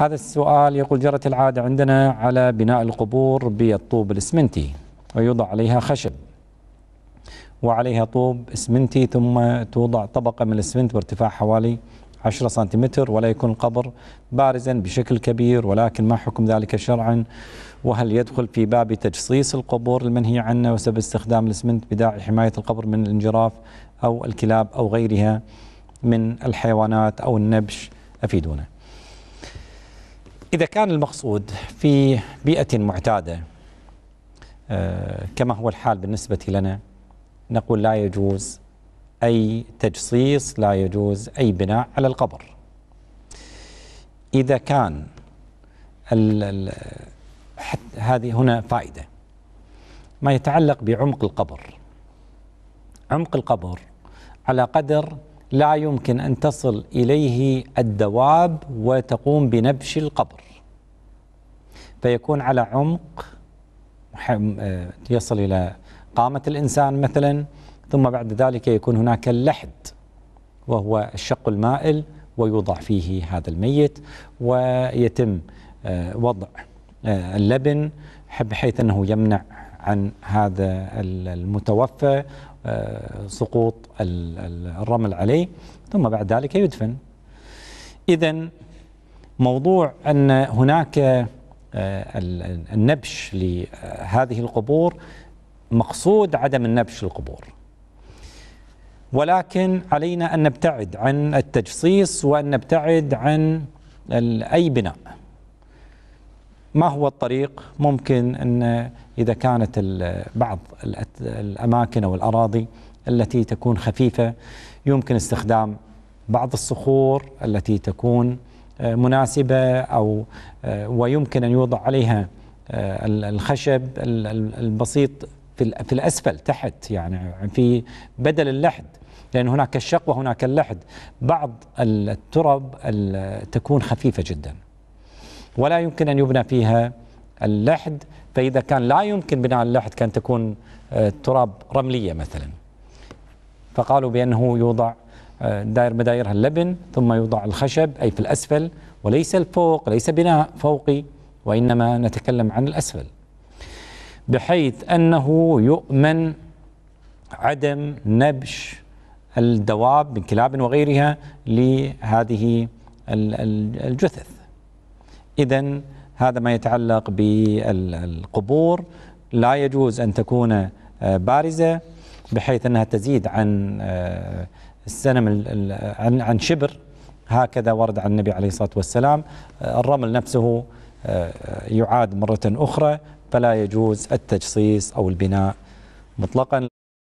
هذا السؤال يقول جرت العادة عندنا على بناء القبور بالطوب الإسمنتي ويوضع عليها خشب وعليها طوب إسمنتي ثم توضع طبقة من الإسمنت بارتفاع حوالي 10 سنتيمتر ولا يكون القبر بارزا بشكل كبير ولكن ما حكم ذلك شرعا وهل يدخل في باب تجصيص القبور المنهي عنه وسبب استخدام الاسمنت بداعي حماية القبر من الانجراف أو الكلاب أو غيرها من الحيوانات أو النبش أفيدونا إذا كان المقصود في بيئة معتادة آه، كما هو الحال بالنسبة لنا نقول لا يجوز أي تجصيص لا يجوز أي بناء على القبر إذا كان هذه هنا فائدة ما يتعلق بعمق القبر عمق القبر على قدر لا يمكن أن تصل إليه الدواب وتقوم بنبش القبر فيكون على عمق آه، يصل إلى قامة الإنسان مثلا ثم بعد ذلك يكون هناك اللحد وهو الشق المائل ويوضع فيه هذا الميت ويتم آه، وضع آه، اللبن بحيث أنه يمنع عن هذا المتوفى آه، سقوط الرمل عليه ثم بعد ذلك يدفن إذا موضوع أن هناك آه، النبش لهذه القبور مقصود عدم النبش للقبور ولكن علينا أن نبتعد عن التجصيص وأن نبتعد عن أي بناء ما هو الطريق ممكن أن إذا كانت بعض الأماكن أو الأراضي التي تكون خفيفة يمكن استخدام بعض الصخور التي تكون آه، مناسبة أو آه، ويمكن أن يوضع عليها آه، الخشب البسيط في الأسفل تحت يعني في بدل اللحد لأن هناك الشق وهناك اللحد بعض الترب تكون خفيفة جداً ولا يمكن أن يبنى فيها اللحد فإذا كان لا يمكن بناء اللحد كان تكون آه، تراب رملية مثلا فقالوا بأنه يوضع آه، داير مدايرها اللبن ثم يوضع الخشب أي في الأسفل وليس الفوق ليس بناء فوقي وإنما نتكلم عن الأسفل بحيث أنه يؤمن عدم نبش الدواب من كلاب وغيرها لهذه الجثث إذا هذا ما يتعلق بالقبور لا يجوز أن تكون آه، بارزة بحيث أنها تزيد عن آه، السنم عن عن شبر هكذا ورد عن النبي عليه الصلاة والسلام آه، الرمل نفسه يعاد مرة أخرى فلا يجوز التجصيص أو البناء مطلقا